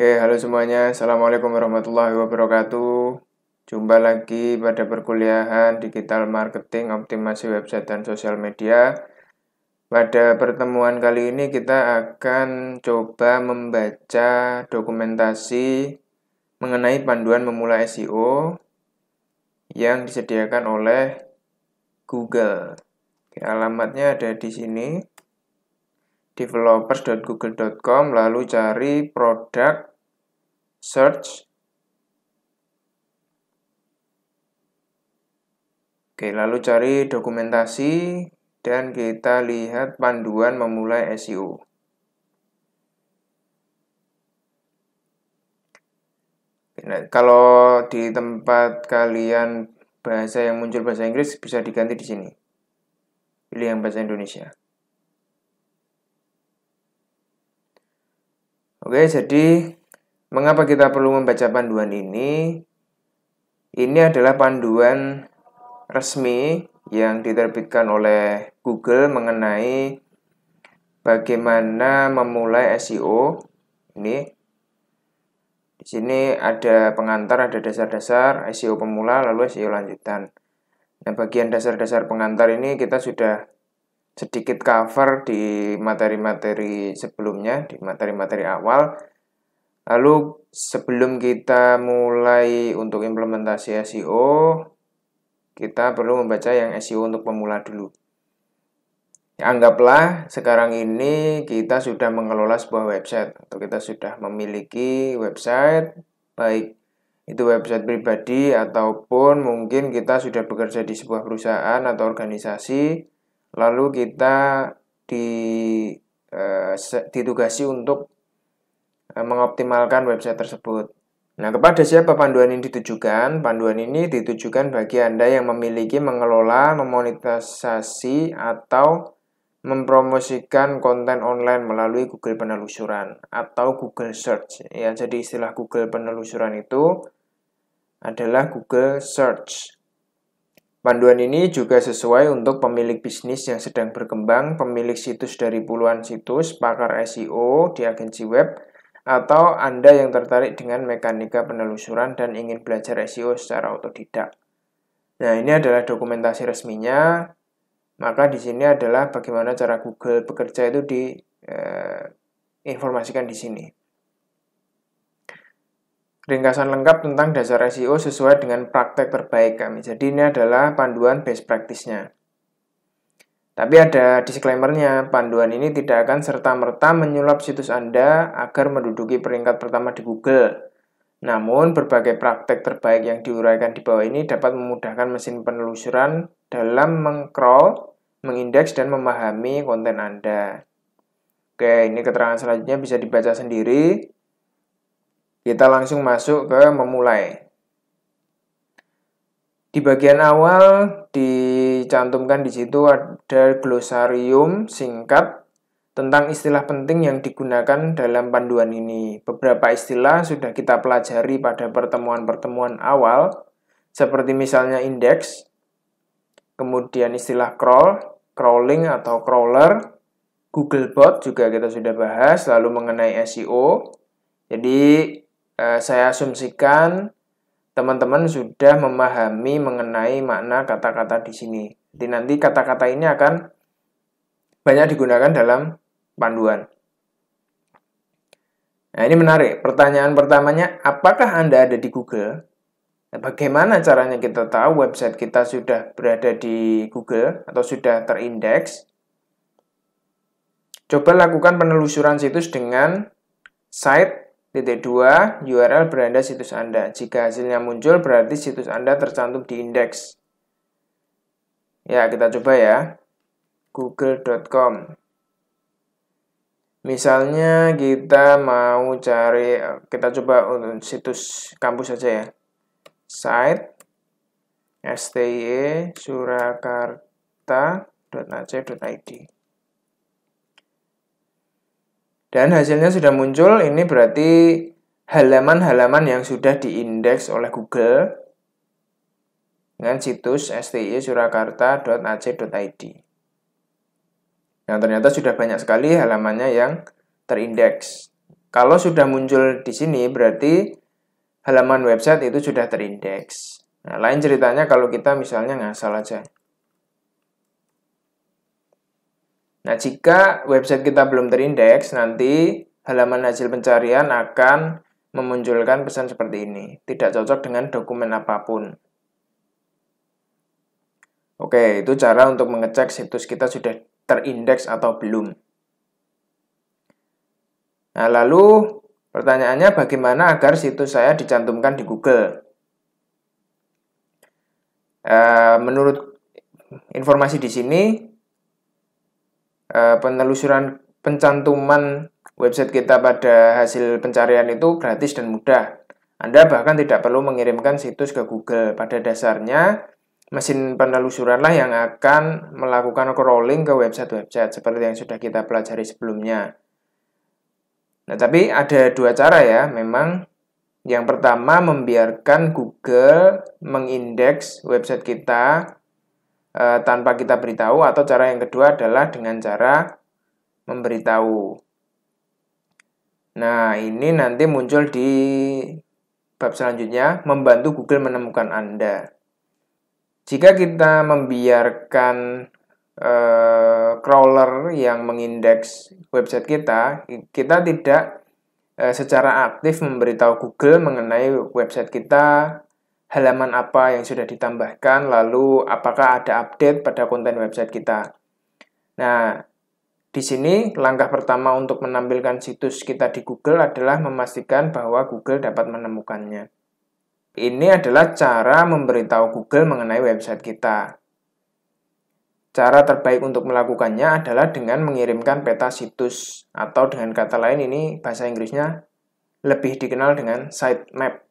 Oke, ya, okay, halo semuanya. Assalamualaikum warahmatullahi wabarakatuh. Jumpa lagi pada perkuliahan digital marketing, optimasi website, dan sosial media. Pada pertemuan kali ini kita akan coba membaca dokumentasi mengenai panduan memulai SEO yang disediakan oleh Google. Oke, alamatnya ada di sini developers.google.com lalu cari produk search Oke, lalu cari dokumentasi dan kita lihat panduan memulai SEO. Nah, kalau di tempat kalian bahasa yang muncul bahasa Inggris bisa diganti di sini. Pilih yang bahasa Indonesia. Oke, jadi Mengapa kita perlu membaca panduan ini? Ini adalah panduan resmi yang diterbitkan oleh Google mengenai bagaimana memulai SEO. Ini di sini ada pengantar, ada dasar-dasar SEO pemula, lalu SEO lanjutan. Nah, bagian dasar-dasar pengantar ini kita sudah sedikit cover di materi-materi sebelumnya, di materi-materi awal. Lalu sebelum kita mulai untuk implementasi SEO, kita perlu membaca yang SEO untuk pemula dulu. Anggaplah sekarang ini kita sudah mengelola sebuah website atau kita sudah memiliki website baik itu website pribadi ataupun mungkin kita sudah bekerja di sebuah perusahaan atau organisasi lalu kita di eh, ditugasi untuk Eh, mengoptimalkan website tersebut. Nah, kepada siapa panduan ini ditujukan? Panduan ini ditujukan bagi Anda yang memiliki, mengelola, memonetisasi, atau mempromosikan konten online melalui Google penelusuran atau Google Search. Ya, jadi istilah Google penelusuran itu adalah Google Search. Panduan ini juga sesuai untuk pemilik bisnis yang sedang berkembang, pemilik situs dari puluhan situs, pakar SEO di agensi web, atau Anda yang tertarik dengan mekanika penelusuran dan ingin belajar SEO secara otodidak. Nah, ini adalah dokumentasi resminya. Maka di sini adalah bagaimana cara Google bekerja itu diinformasikan eh, di sini. Ringkasan lengkap tentang dasar SEO sesuai dengan praktek terbaik kami. Jadi ini adalah panduan best practice-nya. Tapi ada disclaimernya, panduan ini tidak akan serta-merta menyulap situs Anda agar menduduki peringkat pertama di Google. Namun, berbagai praktek terbaik yang diuraikan di bawah ini dapat memudahkan mesin penelusuran dalam mengcrawl, mengindeks, dan memahami konten Anda. Oke, ini keterangan selanjutnya bisa dibaca sendiri. Kita langsung masuk ke memulai. Di bagian awal dicantumkan di situ ada glosarium singkat tentang istilah penting yang digunakan dalam panduan ini. Beberapa istilah sudah kita pelajari pada pertemuan-pertemuan awal, seperti misalnya indeks, kemudian istilah crawl, crawling atau crawler, Googlebot juga kita sudah bahas, lalu mengenai SEO. Jadi, eh, saya asumsikan teman-teman sudah memahami mengenai makna kata-kata di sini. Jadi nanti kata-kata ini akan banyak digunakan dalam panduan. Nah, ini menarik. Pertanyaan pertamanya, apakah Anda ada di Google? Nah, bagaimana caranya kita tahu website kita sudah berada di Google atau sudah terindeks? Coba lakukan penelusuran situs dengan site Titik 2, URL beranda situs Anda. Jika hasilnya muncul, berarti situs Anda tercantum di indeks. Ya, kita coba ya. google.com Misalnya kita mau cari, kita coba untuk situs kampus saja ya. Site stie surakarta.ac.id dan hasilnya sudah muncul, ini berarti halaman-halaman yang sudah diindeks oleh Google dengan situs sti.surakarta.ac.id. Yang ternyata sudah banyak sekali halamannya yang terindeks. Kalau sudah muncul di sini berarti halaman website itu sudah terindeks. Nah, lain ceritanya kalau kita misalnya ngasal aja. Nah, jika website kita belum terindeks, nanti halaman hasil pencarian akan memunculkan pesan seperti ini. Tidak cocok dengan dokumen apapun. Oke, itu cara untuk mengecek situs kita sudah terindeks atau belum. Nah, lalu pertanyaannya bagaimana agar situs saya dicantumkan di Google? Eh, menurut informasi di sini, Eh, penelusuran pencantuman website kita pada hasil pencarian itu gratis dan mudah. Anda bahkan tidak perlu mengirimkan situs ke Google. Pada dasarnya, mesin penelusuranlah yang akan melakukan crawling ke website-website seperti yang sudah kita pelajari sebelumnya. Nah, tapi ada dua cara ya, memang yang pertama membiarkan Google mengindeks website kita e, tanpa kita beritahu atau cara yang kedua adalah dengan cara memberitahu. Nah, ini nanti muncul di bab selanjutnya membantu Google menemukan Anda. Jika kita membiarkan e, crawler yang mengindeks website kita, kita tidak eh, secara aktif memberitahu Google mengenai website kita, halaman apa yang sudah ditambahkan, lalu apakah ada update pada konten website kita. Nah, di sini langkah pertama untuk menampilkan situs kita di Google adalah memastikan bahwa Google dapat menemukannya. Ini adalah cara memberitahu Google mengenai website kita. Cara terbaik untuk melakukannya adalah dengan mengirimkan peta situs atau dengan kata lain ini bahasa Inggrisnya lebih dikenal dengan sitemap.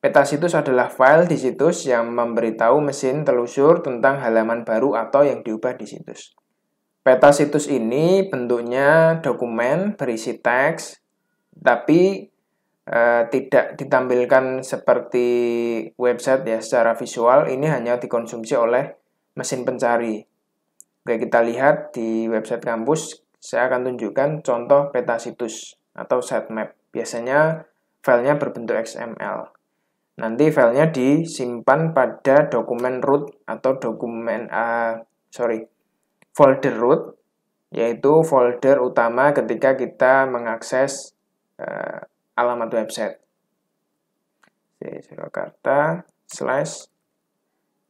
Peta situs adalah file di situs yang memberitahu mesin telusur tentang halaman baru atau yang diubah di situs. Peta situs ini bentuknya dokumen berisi teks, tapi e, tidak ditampilkan seperti website ya secara visual. Ini hanya dikonsumsi oleh mesin pencari. Oke, kita lihat di website kampus. Saya akan tunjukkan contoh peta situs atau sitemap. Biasanya filenya berbentuk XML. Nanti filenya disimpan pada dokumen root atau dokumen uh, sorry folder root yaitu folder utama ketika kita mengakses uh, alamat website. Jadi, Surakarta slash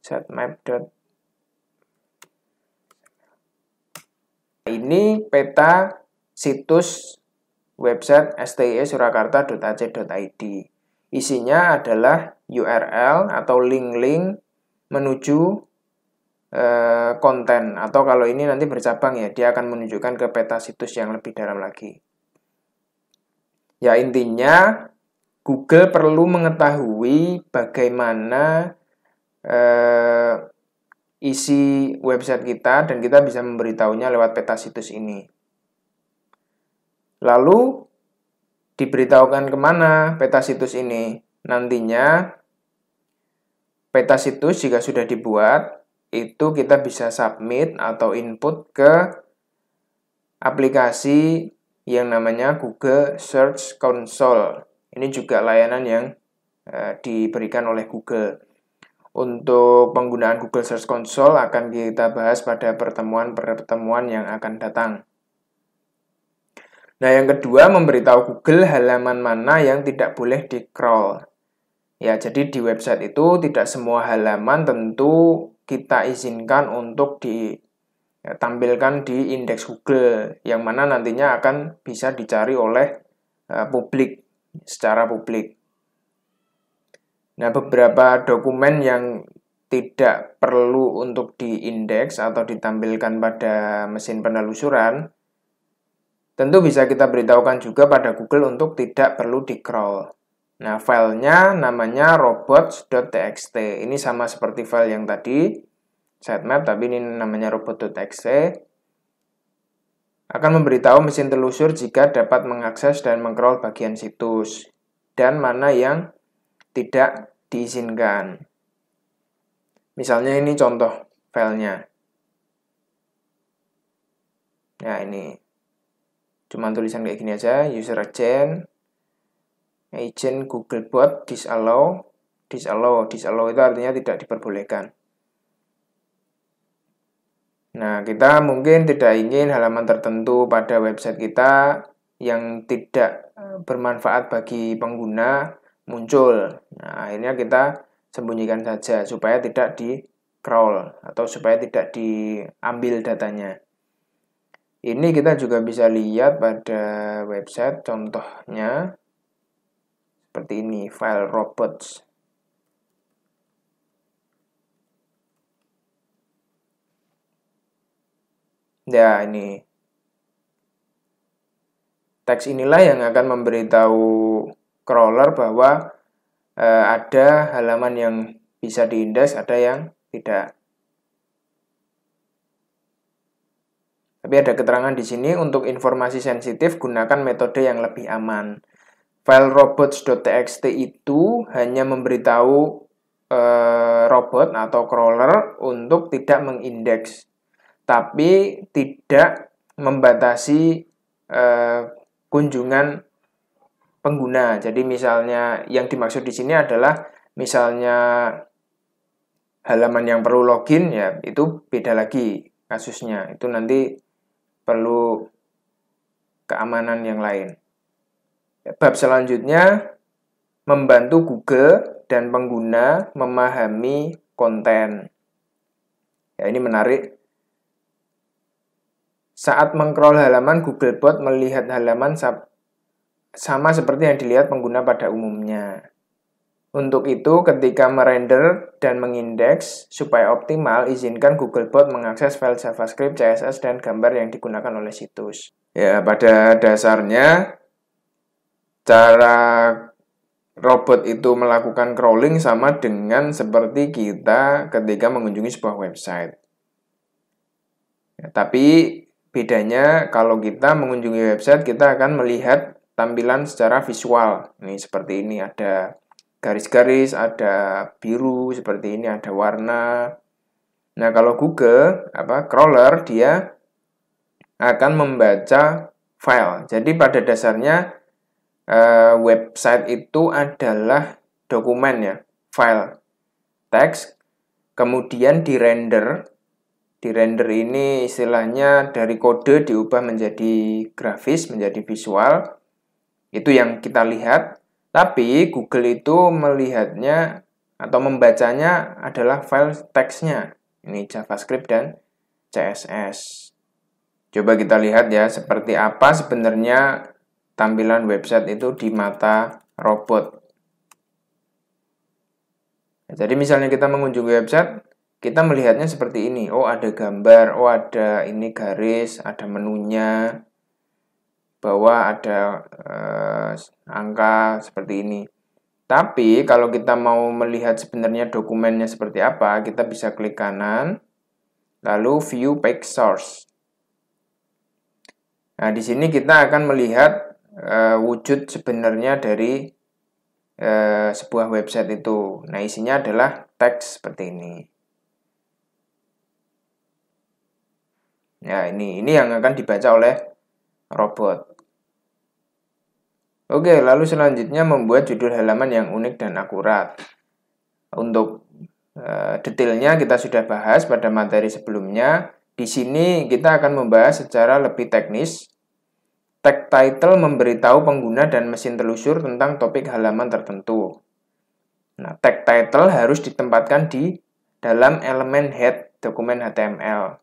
setmap. Ini peta situs website sti e Isinya adalah URL atau link-link menuju eh, konten atau kalau ini nanti bercabang ya dia akan menunjukkan ke peta situs yang lebih dalam lagi. Ya intinya Google perlu mengetahui bagaimana eh, isi website kita dan kita bisa memberitahunya lewat peta situs ini. Lalu diberitahukan kemana peta situs ini. Nantinya, peta situs jika sudah dibuat, itu kita bisa submit atau input ke aplikasi yang namanya Google Search Console. Ini juga layanan yang e, diberikan oleh Google. Untuk penggunaan Google Search Console akan kita bahas pada pertemuan-pertemuan yang akan datang. Nah, yang kedua memberitahu Google halaman mana yang tidak boleh di-crawl. Ya, jadi di website itu tidak semua halaman tentu kita izinkan untuk ditampilkan ya, di indeks Google yang mana nantinya akan bisa dicari oleh e, publik secara publik. Nah, beberapa dokumen yang tidak perlu untuk diindeks atau ditampilkan pada mesin penelusuran Tentu bisa kita beritahukan juga pada Google untuk tidak perlu di-crawl. Nah, filenya namanya robots.txt. Ini sama seperti file yang tadi, sitemap, tapi ini namanya robot.txt. Akan memberitahu mesin telusur jika dapat mengakses dan mengcrawl bagian situs, dan mana yang tidak diizinkan. Misalnya ini contoh filenya. Ya ini cuma tulisan kayak gini aja user agent agent Google Bot disallow disallow disallow itu artinya tidak diperbolehkan nah kita mungkin tidak ingin halaman tertentu pada website kita yang tidak eh, bermanfaat bagi pengguna muncul nah akhirnya kita sembunyikan saja supaya tidak di crawl atau supaya tidak diambil datanya ini kita juga bisa lihat pada website contohnya seperti ini, file robots. Ya, ini. Teks inilah yang akan memberitahu crawler bahwa eh, ada halaman yang bisa diindeks, ada yang tidak. tapi ada keterangan di sini untuk informasi sensitif gunakan metode yang lebih aman. File robots.txt itu hanya memberitahu e, robot atau crawler untuk tidak mengindeks, tapi tidak membatasi e, kunjungan pengguna. Jadi misalnya yang dimaksud di sini adalah misalnya halaman yang perlu login ya itu beda lagi kasusnya. Itu nanti perlu keamanan yang lain. Ya, bab selanjutnya membantu Google dan pengguna memahami konten. Ya, ini menarik. Saat mengcroll halaman, Googlebot melihat halaman sama seperti yang dilihat pengguna pada umumnya. Untuk itu, ketika merender dan mengindeks, supaya optimal, izinkan Googlebot mengakses file JavaScript, CSS, dan gambar yang digunakan oleh situs. Ya, pada dasarnya, cara robot itu melakukan crawling sama dengan seperti kita ketika mengunjungi sebuah website. Ya, tapi bedanya kalau kita mengunjungi website, kita akan melihat tampilan secara visual. Nih, seperti ini ada garis-garis, ada biru seperti ini, ada warna. Nah, kalau Google apa crawler dia akan membaca file. Jadi pada dasarnya eh, website itu adalah dokumen ya, file teks kemudian di render di render ini istilahnya dari kode diubah menjadi grafis menjadi visual itu yang kita lihat tapi Google itu melihatnya atau membacanya adalah file teksnya. Ini JavaScript dan CSS. Coba kita lihat ya seperti apa sebenarnya tampilan website itu di mata robot. Ya, jadi misalnya kita mengunjungi website, kita melihatnya seperti ini. Oh, ada gambar, oh ada ini garis, ada menunya, bahwa ada uh, angka seperti ini. Tapi kalau kita mau melihat sebenarnya dokumennya seperti apa, kita bisa klik kanan, lalu view page source. Nah, di sini kita akan melihat e, wujud sebenarnya dari e, sebuah website itu. Nah, isinya adalah teks seperti ini. Ya, ini ini yang akan dibaca oleh robot. Oke, lalu selanjutnya membuat judul halaman yang unik dan akurat. Untuk e, detailnya kita sudah bahas pada materi sebelumnya. Di sini kita akan membahas secara lebih teknis. Tag title memberitahu pengguna dan mesin telusur tentang topik halaman tertentu. Nah, tag title harus ditempatkan di dalam elemen head dokumen HTML.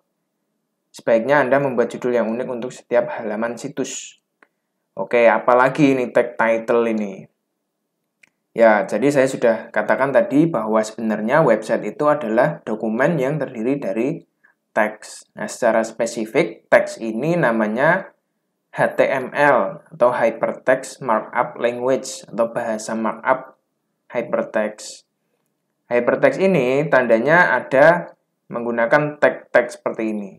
Sebaiknya Anda membuat judul yang unik untuk setiap halaman situs. Oke, apalagi ini tag title ini. Ya, jadi saya sudah katakan tadi bahwa sebenarnya website itu adalah dokumen yang terdiri dari teks. Nah, secara spesifik, teks ini namanya HTML atau Hypertext Markup Language atau bahasa markup hypertext. Hypertext ini tandanya ada menggunakan tag-tag seperti ini.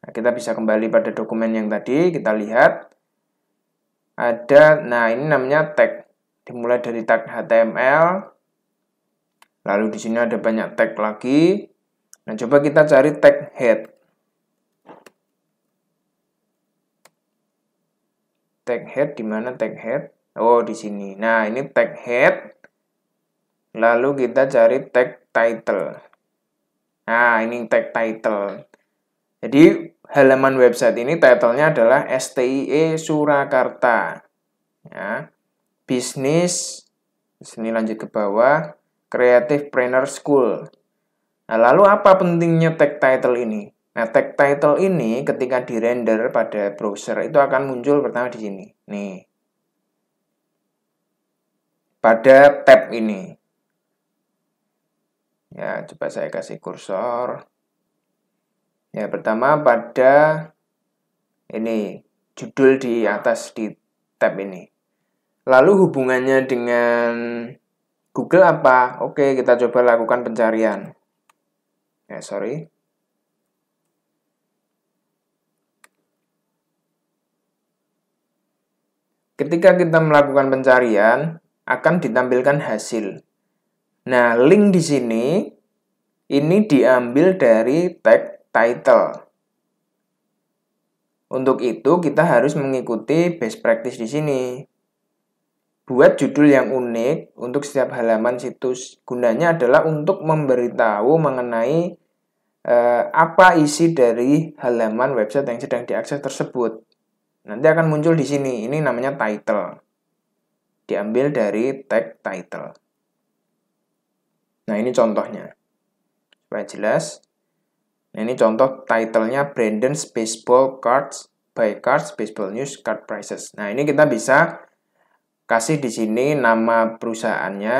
Nah, kita bisa kembali pada dokumen yang tadi, kita lihat ada, nah ini namanya tag, dimulai dari tag HTML, lalu di sini ada banyak tag lagi. Nah, coba kita cari tag head. Tag head, di mana tag head? Oh, di sini. Nah, ini tag head, lalu kita cari tag title. Nah, ini tag title. Jadi halaman website ini title-nya adalah STIE Surakarta. Ya. Bisnis, sini lanjut ke bawah, Creative Planner School. Nah, lalu apa pentingnya tag title ini? Nah, tag title ini ketika di-render pada browser itu akan muncul pertama di sini. Nih. Pada tab ini. Ya, coba saya kasih kursor. Ya, pertama pada ini judul di atas di tab ini. Lalu hubungannya dengan Google apa? Oke, kita coba lakukan pencarian. Ya, sorry. Ketika kita melakukan pencarian, akan ditampilkan hasil. Nah, link di sini ini diambil dari tag title. Untuk itu kita harus mengikuti best practice di sini. Buat judul yang unik untuk setiap halaman situs. Gunanya adalah untuk memberitahu mengenai eh, apa isi dari halaman website yang sedang diakses tersebut. Nanti akan muncul di sini. Ini namanya title. Diambil dari tag title. Nah, ini contohnya. Supaya jelas. Nah, ini contoh titlenya Brandon's Baseball Cards by Cards Baseball News Card Prices. Nah, ini kita bisa kasih di sini nama perusahaannya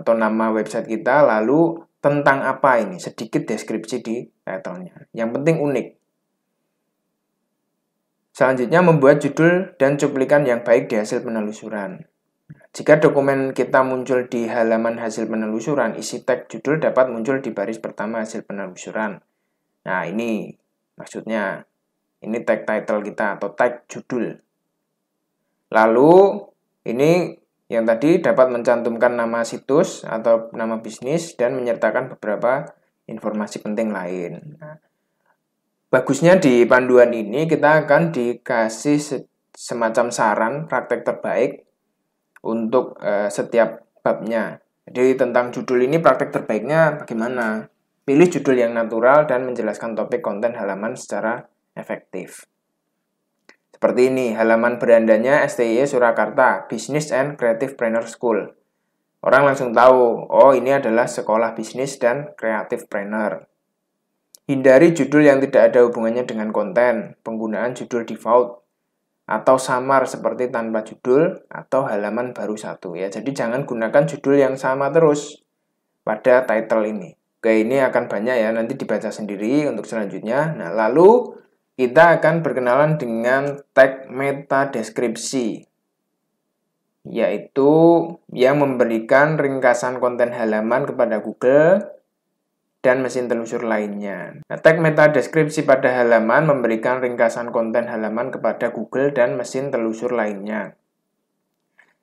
atau nama website kita, lalu tentang apa ini, sedikit deskripsi di titlenya. Yang penting unik. Selanjutnya membuat judul dan cuplikan yang baik di hasil penelusuran. Jika dokumen kita muncul di halaman hasil penelusuran, isi tag judul dapat muncul di baris pertama hasil penelusuran. Nah, ini maksudnya. Ini tag title kita atau tag judul. Lalu, ini yang tadi dapat mencantumkan nama situs atau nama bisnis dan menyertakan beberapa informasi penting lain. Nah, bagusnya di panduan ini kita akan dikasih semacam saran praktek terbaik untuk uh, setiap babnya. Jadi tentang judul ini praktek terbaiknya bagaimana? Pilih judul yang natural dan menjelaskan topik konten halaman secara efektif. Seperti ini, halaman berandanya STI e Surakarta, Business and Creative Planner School. Orang langsung tahu, oh ini adalah sekolah bisnis dan creative planner. Hindari judul yang tidak ada hubungannya dengan konten, penggunaan judul default, atau samar seperti tanpa judul atau halaman baru satu ya. Jadi jangan gunakan judul yang sama terus pada title ini. Oke, ini akan banyak ya nanti dibaca sendiri untuk selanjutnya. Nah, lalu kita akan berkenalan dengan tag meta deskripsi yaitu yang memberikan ringkasan konten halaman kepada Google dan mesin telusur lainnya. Nah, tag meta deskripsi pada halaman memberikan ringkasan konten halaman kepada Google dan mesin telusur lainnya.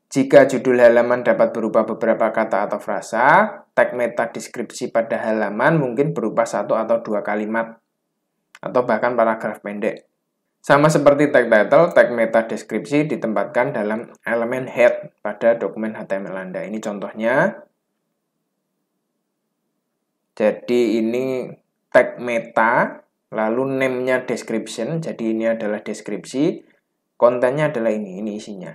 Jika judul halaman dapat berupa beberapa kata atau frasa, tag meta deskripsi pada halaman mungkin berupa satu atau dua kalimat, atau bahkan paragraf pendek. Sama seperti tag title, tag meta deskripsi ditempatkan dalam elemen head pada dokumen HTML Anda. Ini contohnya, jadi ini tag meta, lalu name-nya description, jadi ini adalah deskripsi, kontennya adalah ini, ini isinya.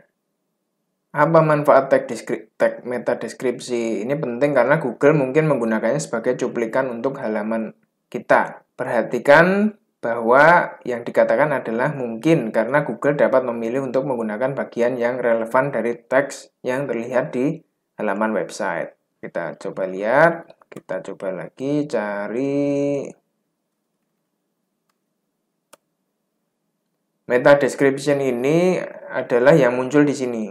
Apa manfaat tag, tag meta deskripsi? Ini penting karena Google mungkin menggunakannya sebagai cuplikan untuk halaman kita. Perhatikan bahwa yang dikatakan adalah mungkin karena Google dapat memilih untuk menggunakan bagian yang relevan dari teks yang terlihat di halaman website. Kita coba lihat kita coba lagi cari meta description ini adalah yang muncul di sini.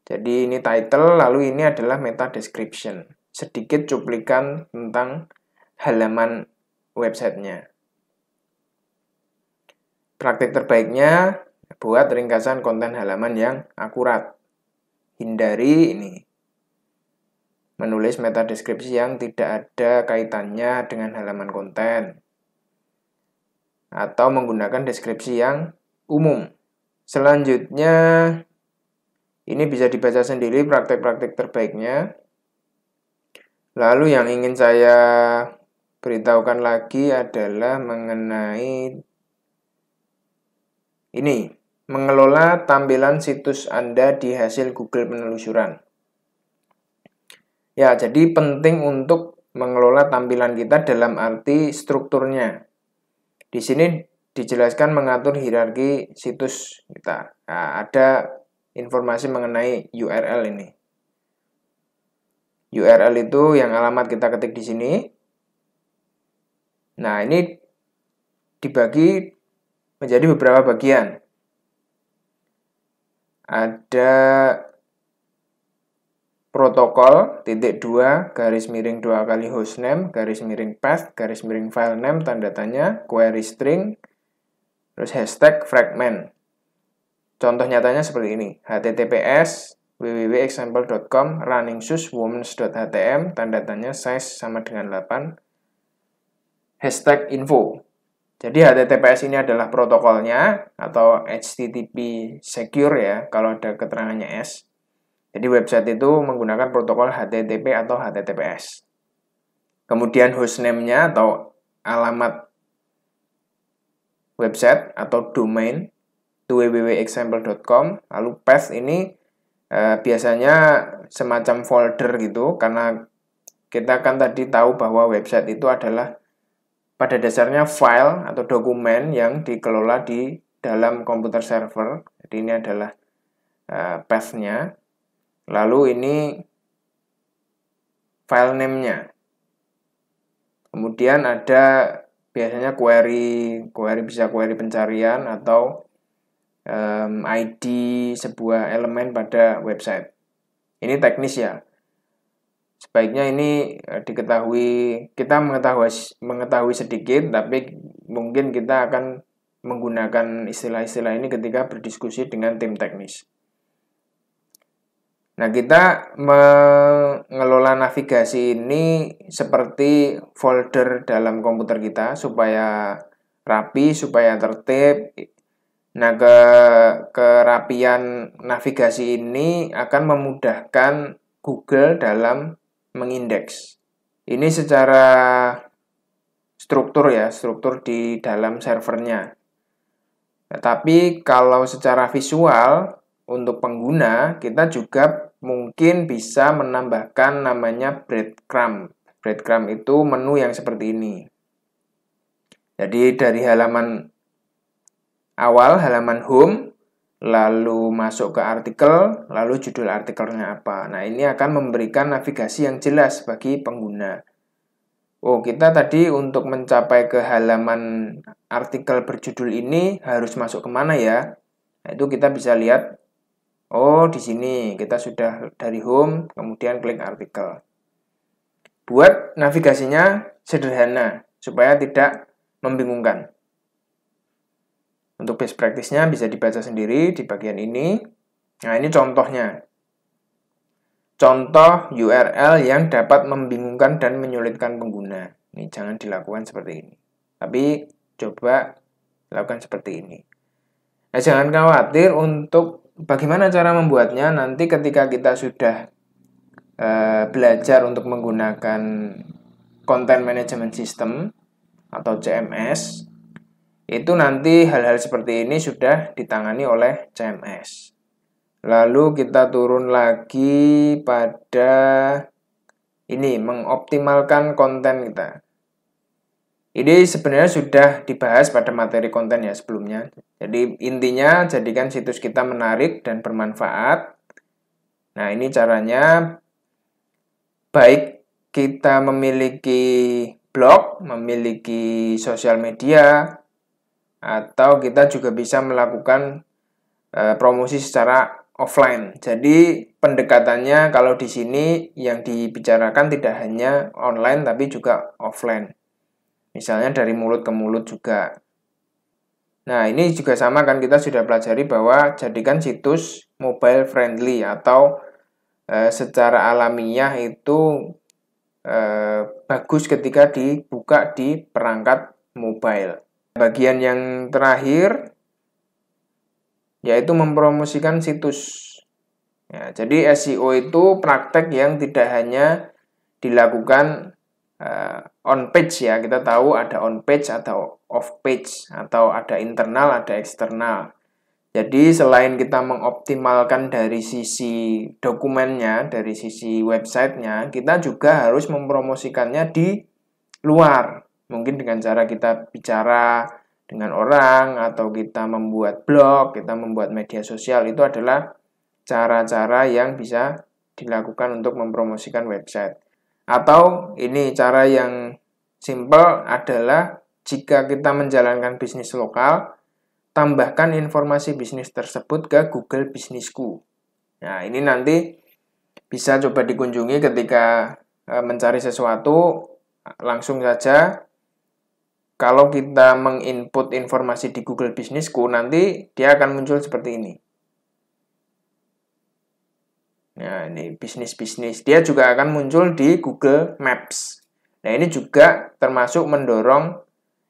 Jadi ini title, lalu ini adalah meta description. Sedikit cuplikan tentang halaman websitenya. Praktik terbaiknya buat ringkasan konten halaman yang akurat. Hindari ini menulis meta deskripsi yang tidak ada kaitannya dengan halaman konten, atau menggunakan deskripsi yang umum. Selanjutnya, ini bisa dibaca sendiri praktek-praktek terbaiknya. Lalu yang ingin saya beritahukan lagi adalah mengenai ini, mengelola tampilan situs Anda di hasil Google penelusuran. Ya, jadi penting untuk mengelola tampilan kita dalam arti strukturnya. Di sini dijelaskan mengatur hierarki situs kita. Nah, ada informasi mengenai URL ini. URL itu yang alamat kita ketik di sini. Nah, ini dibagi menjadi beberapa bagian. Ada protokol titik 2 garis miring dua kali hostname garis miring path garis miring file name tanda tanya query string terus hashtag fragment contoh nyatanya seperti ini https www.example.com running sus womens.htm tanda tanya size sama dengan 8 hashtag info jadi HTTPS ini adalah protokolnya atau HTTP secure ya kalau ada keterangannya S jadi website itu menggunakan protokol HTTP atau HTTPS. Kemudian hostname-nya atau alamat website atau domain www.example.com lalu path ini e, biasanya semacam folder gitu karena kita kan tadi tahu bahwa website itu adalah pada dasarnya file atau dokumen yang dikelola di dalam komputer server. Jadi ini adalah e, path-nya. Lalu ini file name-nya. Kemudian ada biasanya query, query bisa query pencarian atau um, ID sebuah elemen pada website. Ini teknis ya. Sebaiknya ini eh, diketahui, kita mengetahui mengetahui sedikit tapi mungkin kita akan menggunakan istilah-istilah ini ketika berdiskusi dengan tim teknis. Nah, kita mengelola navigasi ini seperti folder dalam komputer kita supaya rapi, supaya tertib. Nah, ke kerapian navigasi ini akan memudahkan Google dalam mengindeks. Ini secara struktur ya, struktur di dalam servernya. Tetapi kalau secara visual untuk pengguna kita juga mungkin bisa menambahkan namanya breadcrumb. Breadcrumb itu menu yang seperti ini. Jadi dari halaman awal, halaman home, lalu masuk ke artikel, lalu judul artikelnya apa. Nah, ini akan memberikan navigasi yang jelas bagi pengguna. Oh, kita tadi untuk mencapai ke halaman artikel berjudul ini harus masuk kemana ya? Nah, itu kita bisa lihat Oh, di sini kita sudah dari home, kemudian klik artikel. Buat navigasinya sederhana, supaya tidak membingungkan. Untuk best practice-nya bisa dibaca sendiri di bagian ini. Nah, ini contohnya. Contoh URL yang dapat membingungkan dan menyulitkan pengguna. Ini jangan dilakukan seperti ini. Tapi coba lakukan seperti ini. Nah, jangan khawatir untuk Bagaimana cara membuatnya? Nanti ketika kita sudah uh, belajar untuk menggunakan Content Management System atau CMS, itu nanti hal-hal seperti ini sudah ditangani oleh CMS. Lalu kita turun lagi pada ini mengoptimalkan konten kita. Ini sebenarnya sudah dibahas pada materi konten ya sebelumnya. Jadi intinya jadikan situs kita menarik dan bermanfaat. Nah ini caranya baik kita memiliki blog, memiliki sosial media, atau kita juga bisa melakukan e, promosi secara offline. Jadi pendekatannya kalau di sini yang dibicarakan tidak hanya online tapi juga offline. Misalnya dari mulut ke mulut juga. Nah, ini juga sama kan kita sudah pelajari bahwa jadikan situs mobile friendly atau e, secara alamiah itu e, bagus ketika dibuka di perangkat mobile. Bagian yang terakhir yaitu mempromosikan situs. Ya, jadi SEO itu praktek yang tidak hanya dilakukan eh, on page ya kita tahu ada on page atau off page atau ada internal ada eksternal jadi selain kita mengoptimalkan dari sisi dokumennya dari sisi websitenya kita juga harus mempromosikannya di luar mungkin dengan cara kita bicara dengan orang atau kita membuat blog kita membuat media sosial itu adalah cara-cara yang bisa dilakukan untuk mempromosikan website atau ini cara yang simple adalah jika kita menjalankan bisnis lokal, tambahkan informasi bisnis tersebut ke Google Bisnisku. Nah, ini nanti bisa coba dikunjungi ketika e, mencari sesuatu langsung saja kalau kita menginput informasi di Google Bisnisku nanti dia akan muncul seperti ini. Nah, ini bisnis-bisnis. Dia juga akan muncul di Google Maps. Nah, ini juga termasuk mendorong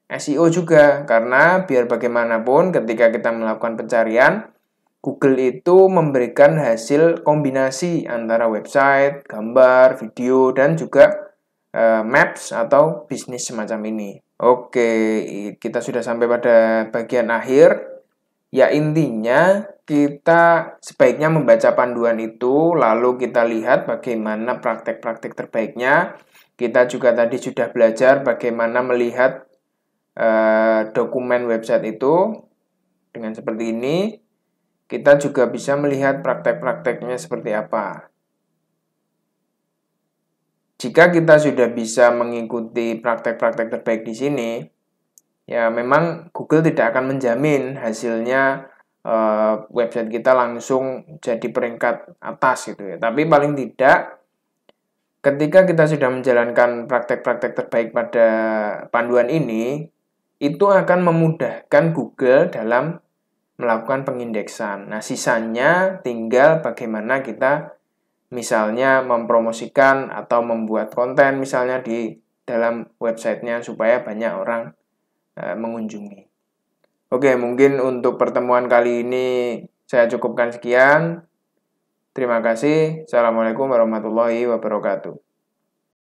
SEO juga karena biar bagaimanapun ketika kita melakukan pencarian Google itu memberikan hasil kombinasi antara website, gambar, video, dan juga e, maps atau bisnis semacam ini. Oke, kita sudah sampai pada bagian akhir. Ya intinya kita sebaiknya membaca panduan itu lalu kita lihat bagaimana praktek-praktek terbaiknya. Kita juga tadi sudah belajar bagaimana melihat uh, dokumen website itu dengan seperti ini. Kita juga bisa melihat praktek-prakteknya seperti apa. Jika kita sudah bisa mengikuti praktek-praktek terbaik di sini, ya memang Google tidak akan menjamin hasilnya e, website kita langsung jadi peringkat atas gitu ya. Tapi paling tidak ketika kita sudah menjalankan praktek-praktek terbaik pada panduan ini, itu akan memudahkan Google dalam melakukan pengindeksan. Nah, sisanya tinggal bagaimana kita misalnya mempromosikan atau membuat konten misalnya di dalam websitenya supaya banyak orang Eh, mengunjungi. Oke, mungkin untuk pertemuan kali ini saya cukupkan sekian. Terima kasih. Assalamualaikum warahmatullahi wabarakatuh.